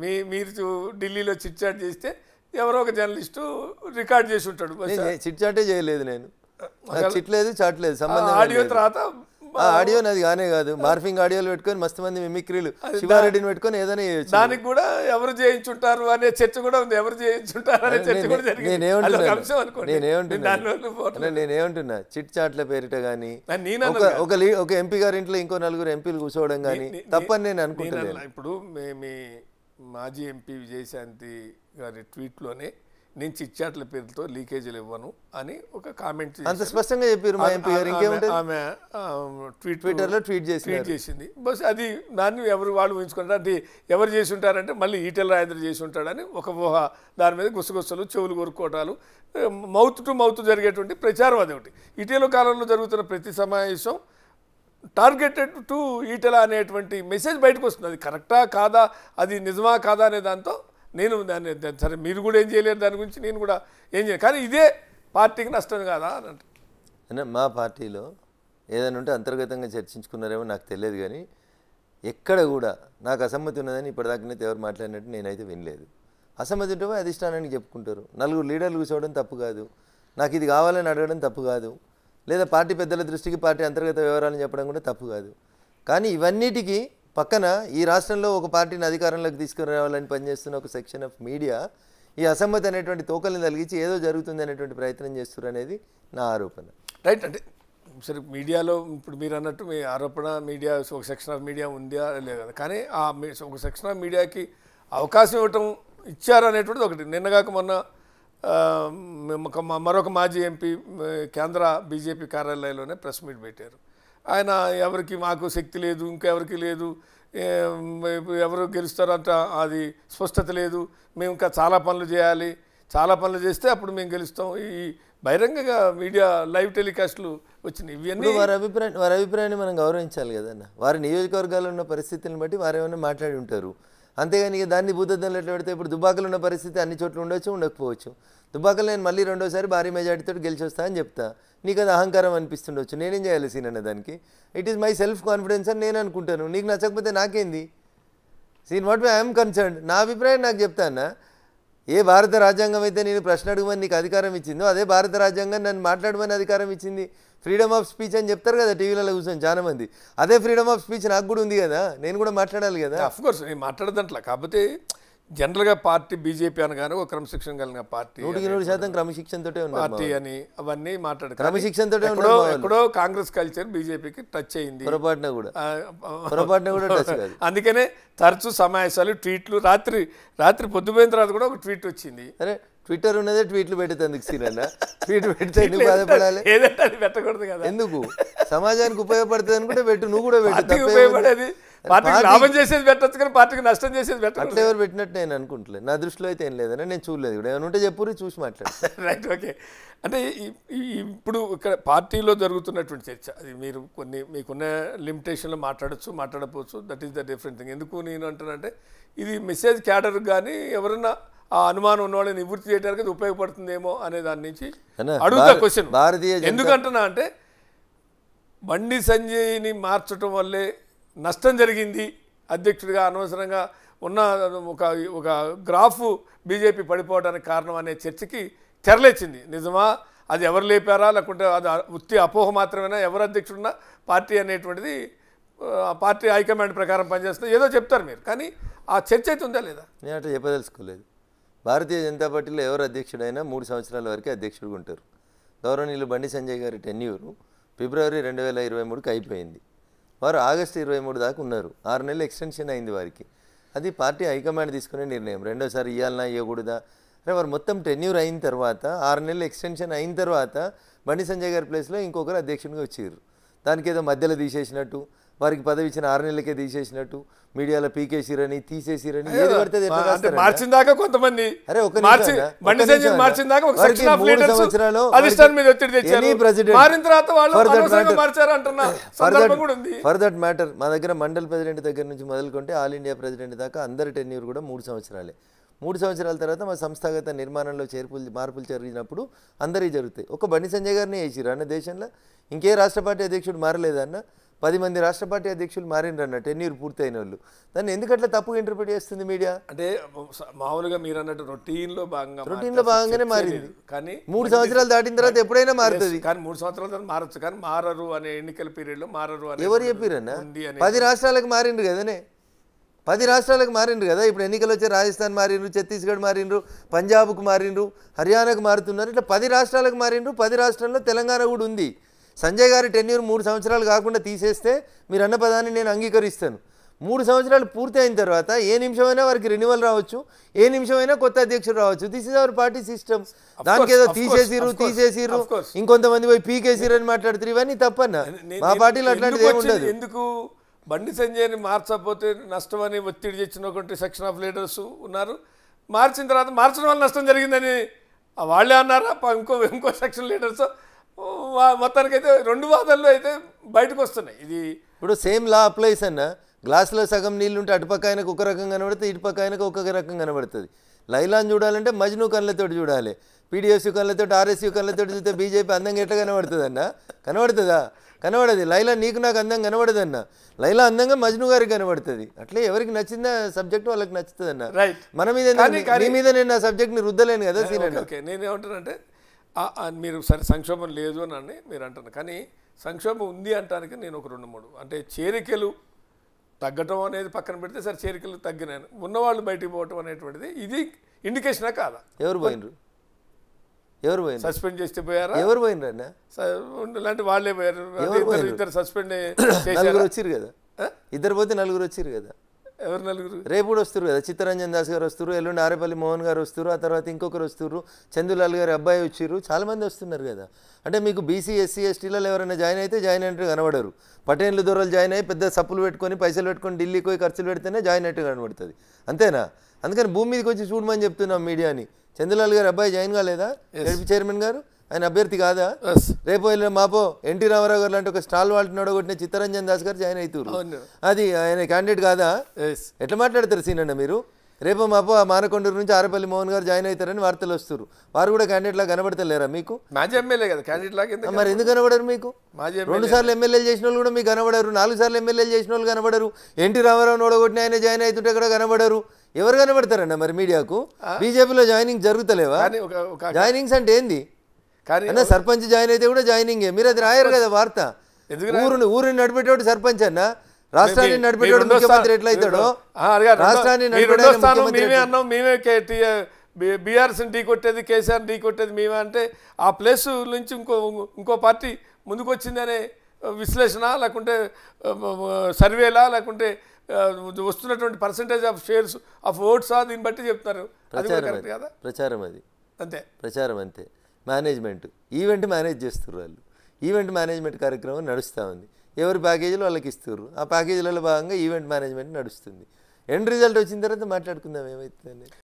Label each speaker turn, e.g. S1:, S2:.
S1: మీ మీరు ఢిల్లీలో chit chat చేస్తే ఎవరో ఒక జర్నలిస్టు రికార్డ్ చేసి ఉంటాడు
S2: చిట్ చాటే చేయలేదు నేను చిట్లేదు చాట్లేదు సంబంధం ఆడియో తర్వాత ఆడియో నాది కానే కాదు మార్ఫింగ్ ఆడియోలు పెట్టుకొని మస్తు మంది మిమిక్రీలు శివారెడ్డిని పెట్టుకొని ఏదైనా దానికి
S1: కూడా ఎవరు చేయించుంటారు అనే చర్చ కూడా ఉంది ఎవరు చేయించుంటారు అనే చర్చ కూడా నేనేమంటున్నా
S2: నేనేమంటున్నా చిట్ చాట్ల పేరిట కానీ ఒక ఒక ఎంపీ గారి ఇంట్లో ఇంకో నలుగురు ఎంపీలు కూర్చోవడం కానీ తప్పని నేను అనుకుంటున్నాను
S1: ఇప్పుడు మీ మాజీ ఎంపీ విజయశాంతి గారి ట్వీట్లోనే నేను చిచ్చాట్ల పేరుతో లీకేజీలు ఇవ్వను అని ఒక కామెంట్ అంత స్పష్టంగా చెప్పారు మా ఎంపీ గారు ఆమె ట్వీట్ ట్విట్టర్లో ట్వీట్ చేసి ట్వీట్ చేసింది బస్ అది దాన్ని ఎవరు వాళ్ళు ఊహించుకుంటారు అది ఎవరు చేసి ఉంటారంటే మళ్ళీ ఈటెల రాజేంద్ర చేసి ఉంటాడని ఒక ఊహ దాని మీద గుసగుసలు చెవులు కొరుక్కోటాలు మౌత్ టు మౌత్ జరిగేటువంటి ప్రచారం అది ఒకటి ఇటీవల కాలంలో జరుగుతున్న ప్రతి సమావేశం టార్గెటెడ్ టు ఈటల అనేటువంటి మెసేజ్ బయటకు వస్తుంది అది కరెక్టా కాదా అది నిజమా కాదా అనే దాంతో నేను దాన్ని సరే మీరు కూడా ఏం చేయలేరు దాని గురించి నేను కూడా ఏం చేయను కానీ ఇదే పార్టీకి నష్టం కాదా అని
S2: అంటే మా పార్టీలో ఏదైనా ఉంటే అంతర్గతంగా చర్చించుకున్నారేమో నాకు తెలియదు కానీ ఎక్కడ కూడా నాకు అసమ్మతి ఉన్నదని ఇప్పటిదాకనైతే ఎవరు మాట్లాడినట్టు నేనైతే వినలేదు అసమ్మతి ఉంటే అధిష్టానానికి చెప్పుకుంటారు నలుగురు లీడర్లు కూర్చోవడం తప్పు కాదు నాకు ఇది కావాలని అడగడం తప్పు కాదు లేదా పార్టీ పెద్దల దృష్టికి పార్టీ అంతర్గత వివరాలను చెప్పడం కూడా తప్పు కాదు కానీ ఇవన్నిటికీ పక్కన ఈ రాష్ట్రంలో ఒక పార్టీని అధికారంలోకి తీసుకురావాలని పనిచేస్తున్న ఒక సెక్షన్ ఆఫ్ మీడియా ఈ అసమ్మతి అనేటువంటి తోకల్ని తలిగించి ఏదో జరుగుతుంది అనేటువంటి ప్రయత్నం చేస్తున్నారు అనేది నా ఆరోపణ
S1: రైట్ అంటే సరే మీడియాలో ఇప్పుడు మీరు అన్నట్టు మీ ఆరోపణ మీడియా ఒక సెక్షన్ ఆఫ్ మీడియా ఉందా లేదా కానీ ఆ ఒక సెక్షన్ ఆఫ్ మీడియాకి అవకాశం ఇవ్వటం ఇచ్చారనేటువంటిది ఒకటి నిన్నగాక మొన్న మరొక మాజీ ఎంపీ కేంద్ర బీజేపీ కార్యాలయంలోనే ప్రెస్ మీట్ పెట్టారు ఆయన ఎవరికి మాకు శక్తి లేదు ఇంకెవరికి లేదు ఎవరు గెలుస్తారంట అది స్పష్టత లేదు మేము ఇంకా చాలా పనులు చేయాలి చాలా పనులు చేస్తే అప్పుడు మేము గెలుస్తాం ఈ బహిరంగంగా మీడియా లైవ్ టెలికాస్ట్లు వచ్చినాయి ఇవన్నీ వారి అభిప్రాయం వారి అభిప్రాయాన్ని
S2: మనం గౌరవించాలి కదన్న వారి నియోజకవర్గాలు ఉన్న పరిస్థితులను బట్టి వారు ఏమైనా మాట్లాడి ఉంటారు అంతేగాని దాన్ని భూతద్దంలో ఎట్లా పెడితే ఇప్పుడు దుబాకలు ఉన్న పరిస్థితి అన్ని చోట్ల ఉండొచ్చు ఉండకపోవచ్చు దుబ్బాకలు నేను మళ్ళీ రెండోసారి భారీ మెజార్టీతో గెలిచి వస్తా అని చెప్తా నీకు అది అహంకారం అనిపిస్తుండొచ్చు నేనేం చేయాలి సీన్ అనే దానికి it is my self confidence అని నేను అనుకుంటాను నీకు నచ్చకపోతే నాకేంది సీన్ వాట్ ఐఎమ్ కన్సర్న్ నా అభిప్రాయం నాకు చెప్తానా ఏ భారత రాజ్యాంగం అయితే నేను ప్రశ్న అడగమని నీకు అధికారం ఇచ్చిందో అదే భారత రాజ్యాంగం నన్ను మాట్లాడమని అధికారం ఇచ్చింది ఫ్రీడమ్ ఆఫ్ స్పీచ్ అని చెప్తారు కదా టీవీలలో కూర్చొని చాలా
S1: మంది అదే ఫ్రీడమ్ ఆఫ్ స్పీచ్ నాకు కూడా ఉంది కదా నేను కూడా మాట్లాడాలి కదా అఫ్కోర్స్ నేను మాట్లాడదంట్లా కాకపోతే జనరల్గా పార్టీ బీజేపీ అనగానే ఒక క్రమశిక్షణ కలిగిన పార్టీ నూట ఇరవై శాతం క్రమశిక్షణతో పార్టీ అని అవన్నీ మాట్లాడు క్రమశిక్షణతో ఎక్కడో ఎక్కడో కాంగ్రెస్ కల్చర్ బీజేపీకి టచ్ అయింది పొరపాటున కూడా కూడా టచ్ అందుకనే తరచు సమావేశాలు ట్వీట్లు రాత్రి రాత్రి పొద్దుపోయిన తర్వాత కూడా ఒక ట్వీట్ వచ్చింది అరే ట్విట్టర్ ఉన్నదే ట్వీట్లు పెడుతుంది సీనన్న
S2: ట్వీట్ పెడితే ఎందుకు బాధపడాలి ఏదంటే పెట్టకూడదు కదా ఎందుకు సమాజానికి ఉపయోగపడుతుంది అనుకుంటే
S1: పెట్టు నువ్వు కూడా పెట్టు ఉపయోగపడేది పార్టీకి లాభం చేసేది పెట్టచ్చు కానీ పార్టీకి నష్టం
S2: చేసేది పెట్టచ్చు ఎవరు పెట్టినట్టు నేను అనుకుంటలేదు నా దృష్టిలో అయితే ఏం లేదని నేను చూడలేదు ఇప్పుడు ఏమైనా ఉంటే చెప్పు చూసి మాట్లాడతాను రైట్ ఓకే
S1: అంటే ఇప్పుడు ఇక్కడ పార్టీలో జరుగుతున్నటువంటి చర్చ అది మీరు కొన్ని మీకున్న లిమిటేషన్లో మాట్లాడచ్చు మాట్లాడపోవచ్చు that is the different thing ఎందుకు నేను అంటానంటే ఇది మెసేజ్ క్యాడర్ కానీ ఎవరన్నా ఆ అనుమానం ఉన్న వాళ్ళని నివృత్తి చేయడానికి ఉపయోగపడుతుందేమో అనే దాని నుంచి అడుగుతా క్వశ్చన్ ఎందుకంటున్నా అంటే బండి సంజయ్ని మార్చడం వల్లే నష్టం జరిగింది అధ్యక్షుడిగా అనవసరంగా ఉన్న ఒక ఒక గ్రాఫ్ బీజేపీ పడిపోవడానికి కారణం అనే చర్చకి తెరలేచింది నిజమా అది ఎవరు లేపారా లేకుంటే అది ఉత్తి అపోహ మాత్రమేనా ఎవరు అధ్యక్షుడున్నా పార్టీ అనేటువంటిది పార్టీ హైకమాండ్ ప్రకారం పనిచేస్తున్నా ఏదో చెప్తారు మీరు కానీ ఆ చర్చ అయితే ఉందా లేదా
S2: నేను అంటే చెప్పదలుచుకోలేదు భారతీయ జనతా పార్టీలో ఎవరు అధ్యక్షుడైనా మూడు సంవత్సరాల వరకే అధ్యక్షుడుగా ఉంటారు గౌరవనీయులు బండి సంజయ్ గారి టెన్యూరు ఫిబ్రవరి రెండు వేల ఇరవై మూడుకి అయిపోయింది వారు ఆగస్టు ఇరవై మూడు దాకా ఉన్నారు ఆరు నెలలు ఎక్స్టెన్షన్ అయింది వారికి అది పార్టీ హైకమాండ్ తీసుకునే నిర్ణయం రెండోసారి ఇవ్వాలన్నా ఇవ్వకూడదా అంటే వారు మొత్తం టెన్యూర్ అయిన తర్వాత ఆరు నెలలు ఎక్స్టెన్షన్ అయిన తర్వాత బండి సంజయ్ గారి ప్లేస్లో ఇంకొకరు అధ్యక్షునిగా వచ్చారు దానికేదో మధ్యలో తీసేసినట్టు వారికి పదవి ఇచ్చిన ఆరు నెలలకే తీసేసినట్టు మీడియాలో పీకేసిరని తీసేసిరని ఏది పడితే మార్చిన దాకా కొంతమంది అరే ఒక మార్చిన దాకా సంవత్సరాలు మార్చారు ఫర్ దట్ మ్యాటర్ మా దగ్గర మండల్ ప్రెసిడెంట్ దగ్గర నుంచి మొదలుకుంటే ఆల్ ఇండియా ప్రెసిడెంట్ దాకా అందరి టెన్యూర్ కూడా మూడు సంవత్సరాలే మూడు సంవత్సరాల తర్వాత మా సంస్థాగత నిర్మాణంలో చేర్పులు మార్పులు జరిగినప్పుడు అందరివి జరుగుతాయి ఒక బండి సంజయ్ గారిని వేసిరు అన్న దేశంలో ఇంకే రాష్ట్ర పార్టీ అధ్యక్షుడు మారలేదన్న పది మంది రాష్ట్ర పార్టీ అధ్యక్షులు మారిండ్రు అన్న టెన్యూర్ పూర్తయిన వాళ్ళు దాన్ని ఎందుకట్లా తప్పుగా ఇంటర్ప్రిట్ చేస్తుంది మీడియా
S1: అంటే మామూలుగా మీరు అన్నట్టు లో భాగంగా లో భాగంగానే మారింది కానీ మూడు సంవత్సరాలు
S2: దాటిన తర్వాత ఎప్పుడైనా మారుతుంది
S1: కానీ మూడు సంవత్సరాల తర్వాత మారచ్చు కానీ మారరు అనే ఎన్నికల లో మారరు అని ఎవరు చెప్పారన్న
S2: పది రాష్ట్రాలకు మారిండ్రు కదనే పది రాష్ట్రాలకు మారిండ్రు కదా ఇప్పుడు ఎన్నికలు వచ్చి రాజస్థాన్ మారిండ్రు ఛత్తీస్గఢ్ మారిండ్రు పంజాబ్కు మారిండ్రు హర్యానాకు మారుతున్నారు ఇట్లా పది రాష్ట్రాలకు మారిండ్రు పది రాష్ట్రాల్లో తెలంగాణ కూడా ఉంది సంజయ్ గారి టెన్యూర్ మూడు సంవత్సరాలు కాకుండా తీసేస్తే మీరు అన్న పదాన్ని నేను అంగీకరిస్తాను మూడు సంవత్సరాలు పూర్తి అయిన తర్వాత ఏ నిమిషమైనా వారికి రెన్యువల్ రావచ్చు ఏ నిమిషమైనా కొత్త అధ్యక్షుడు రావచ్చు this is our party system దానికి ఏదో తీసేసిరు తీసేసిరు ఇంకొంతమంది పోయి పీకేసిరు అని మాట్లాడుతారు ఇవన్నీ తప్పన్నా మా పార్టీలో అట్లాంటిది ఏముండదు
S1: ఎందుకు బండి సంజయ్ని మార్చకపోతే నష్టమని ఒత్తిడి తెచ్చినటువంటి సెక్షన్ ఆఫ్ లీడర్స్ ఉన్నారు మార్చిన తర్వాత మార్చడం వల్ల నష్టం జరిగిందని వాళ్ళే అన్నారా ఇంకో ఇంకో సెక్షన్ లీడర్స్ అయితే రెండు వాదనలు అయితే బయటకు వస్తున్నాయి ఇది
S2: ఇప్పుడు సేమ్ లా అప్లైస్ అన్న గ్లాసులో సగం నీళ్ళు ఉంటే అటుపక్క ఆయనకు ఒక రకం కనబడుతుంది ఇటుపక్క ఆయనకు ఒక్కొక్క రకం కనబడుతుంది లైలాన్ చూడాలంటే మజ్ను కళ్ళతో చూడాలి పీడిఎస్యు కళ్ళతో ఆర్ఎస్యు కళ్ళతో చూస్తే బీజేపీ అందంగా ఎట్లా కనబడుతుందన్న కనబడుతుందా కనబడదు లైలా నీకు నాకు అందంగా కనబడదన్న లైలా అందంగా మజ్ను గారికి కనబడుతుంది అట్లే ఎవరికి నచ్చిన సబ్జెక్ట్ వాళ్ళకి నచ్చుతుందన్న మన మీద మీ మీద నేను సబ్జెక్ట్ ని రుద్దలేను కదా సీనియర్
S1: నేనేమంటానంటే మీరు సరే సంక్షోభం లేదు అని మీరు అంటున్నారు కానీ సంక్షోభం ఉంది అంటానికి నేను ఒక రెండు మూడు అంటే చేరికలు తగ్గటం అనేది పక్కన పెడితే సరే చేరికలు తగ్గినాను ఉన్నవాళ్ళు బయటికి పోవటం అనేటువంటిది ఇది ఇండికేషనా కాదా
S2: ఎవరు పోయినరు ఎవరు పోయిన సస్పెండ్
S1: చేస్తే పోయారా ఎవరు పోయినరు అన్న ఇలాంటి వాళ్ళే పోయారు ఇద్దరు సస్పెండ్ నలుగురు వచ్చారు
S2: కదా ఇద్దరు పోతే నలుగురు వచ్చారు కదా ఎవరు నలుగురు రేపు కూడా వస్తారు కదా చిత్తరంజన్ దాస్ గారు వస్తారు ఎల్లుండి ఆరేపల్లి మోహన్ గారు వస్తారు ఆ తర్వాత ఇంకొకరు వస్తారు చందులాల్ గారు అబ్బాయి వచ్చారు చాలామంది వస్తున్నారు కదా అంటే మీకు బీసీ ఎస్సీ ఎస్టీలలో ఎవరైనా జాయిన్ అయితే జాయిన్ అయినట్టు కనబడరు పటేన్లు దొరలు జాయిన్ అయ్యి పెద్ద సప్పులు పెట్టుకొని పైసలు పెట్టుకొని ఢిల్లీకి పోయి ఖర్చులు పెడితేనే జాయిన్ అయినట్టు కనబడుతుంది అంతేనా అందుకని భూమి మీదకి వచ్చి చూడమని చెప్తున్నాం మీడియాని చందులాల్ గారు అబ్బాయి జాయిన్ కాలేదా చైర్మన్ గారు ఆయన అభ్యర్థి కాదా రేపు వెళ్ళిన మాపో ఎన్టీ రామారావు గారు లాంటి ఒక స్టాల్ వాళ్ళని నడగొట్టిన చిత్తరంజన్ దాస్ గారు జాయిన్ అవుతారు అది ఆయన క్యాండిడేట్ కాదా ఎట్లా మాట్లాడతారు సీనన్న మీరు రేపు మాపో మానకొండూరు నుంచి ఆరపల్లి మోహన్ గారు జాయిన్ అవుతారని వార్తలు వస్తారు వారు కూడా క్యాండిడేట్ లాగా కనబడతలేరా మీకు
S1: మాజీ ఎమ్మెల్యే కదా క్యాండిడేట్ లాగా మరి ఎందుకు కనబడరు మీకు రెండు సార్లు
S2: ఎమ్మెల్యేలు చేసిన వాళ్ళు కూడా మీకు కనబడరు నాలుగు సార్లు ఎమ్మెల్యేలు చేసిన వాళ్ళు కనబడరు ఎన్టీ రామారావు నోడగొట్టిన ఆయన జాయిన్ అవుతుంటే కూడా కనబడరు ఎవరు కనబడతారన్న మరి మీడియాకు బీజేపీలో జాయినింగ్ జరుగుతలేవా జాయినింగ్స్ అంటే ఏంది కానీ సర్పంచ్ జాయిన్ అయితే కూడా జాయినింగే మీరు అది రాయరు కదా వార్త ఊరుని ఊరిని నడిపేటోడు సర్పంచ్ అన్న రాష్ట్రాన్ని నడిపేటోడు ముఖ్యమంత్రి ఎట్లయితాడో రాష్ట్రాన్ని మేమే
S1: అన్నాం మేమే బీఆర్ఎస్ని ఢీ కొట్టేది కేసీఆర్ ఢీ కొట్టేది మేమే అంటే ఆ ప్లేస్ నుంచి ఇంకో ఇంకో పార్టీ ముందుకు వచ్చిందనే విశ్లేషణ లేకుంటే సర్వేలా లేకుంటే వస్తున్నటువంటి percentage of shares of votes దీన్ని బట్టి చెప్తారు కదా
S2: ప్రచారం అది అంతే ప్రచారం అంతే మేనేజ్మెంట్ ఈవెంట్ మేనేజ్ చేస్తున్నారు వాళ్ళు ఈవెంట్ మేనేజ్మెంట్ కార్యక్రమం నడుస్తూ ఉంది ఎవరి ప్యాకేజీలు వాళ్ళకి ఇస్తున్నారు ఆ ప్యాకేజీలలో భాగంగా ఈవెంట్ మేనేజ్మెంట్ నడుస్తుంది ఎండ్ రిజల్ట్ వచ్చిన తర్వాత మాట్లాడుకుందాం ఏమైతుందండి